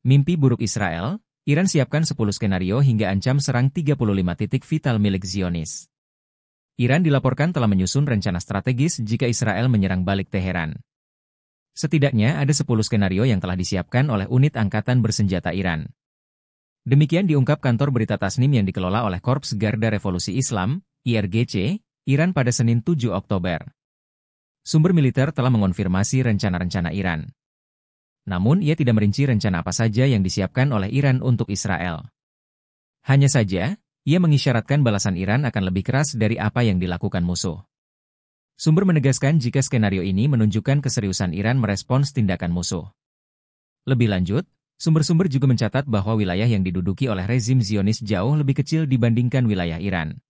Mimpi buruk Israel, Iran siapkan 10 skenario hingga ancam serang 35 titik vital milik Zionis. Iran dilaporkan telah menyusun rencana strategis jika Israel menyerang balik Teheran. Setidaknya ada 10 skenario yang telah disiapkan oleh unit angkatan bersenjata Iran. Demikian diungkap kantor berita Tasnim yang dikelola oleh Korps Garda Revolusi Islam, IRGC, Iran pada Senin 7 Oktober. Sumber militer telah mengonfirmasi rencana-rencana Iran namun ia tidak merinci rencana apa saja yang disiapkan oleh Iran untuk Israel. Hanya saja, ia mengisyaratkan balasan Iran akan lebih keras dari apa yang dilakukan musuh. Sumber menegaskan jika skenario ini menunjukkan keseriusan Iran merespons tindakan musuh. Lebih lanjut, Sumber-sumber juga mencatat bahwa wilayah yang diduduki oleh rezim Zionis jauh lebih kecil dibandingkan wilayah Iran.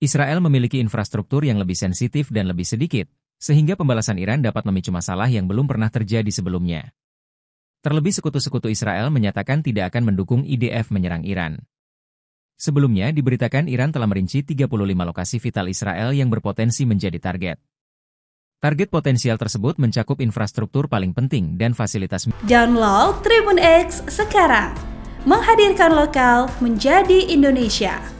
Israel memiliki infrastruktur yang lebih sensitif dan lebih sedikit, sehingga pembalasan Iran dapat memicu masalah yang belum pernah terjadi sebelumnya. Terlebih sekutu-sekutu Israel menyatakan tidak akan mendukung IDF menyerang Iran. Sebelumnya diberitakan Iran telah merinci 35 lokasi vital Israel yang berpotensi menjadi target. Target potensial tersebut mencakup infrastruktur paling penting dan fasilitas. Download Tribun X sekarang, menghadirkan lokal menjadi Indonesia.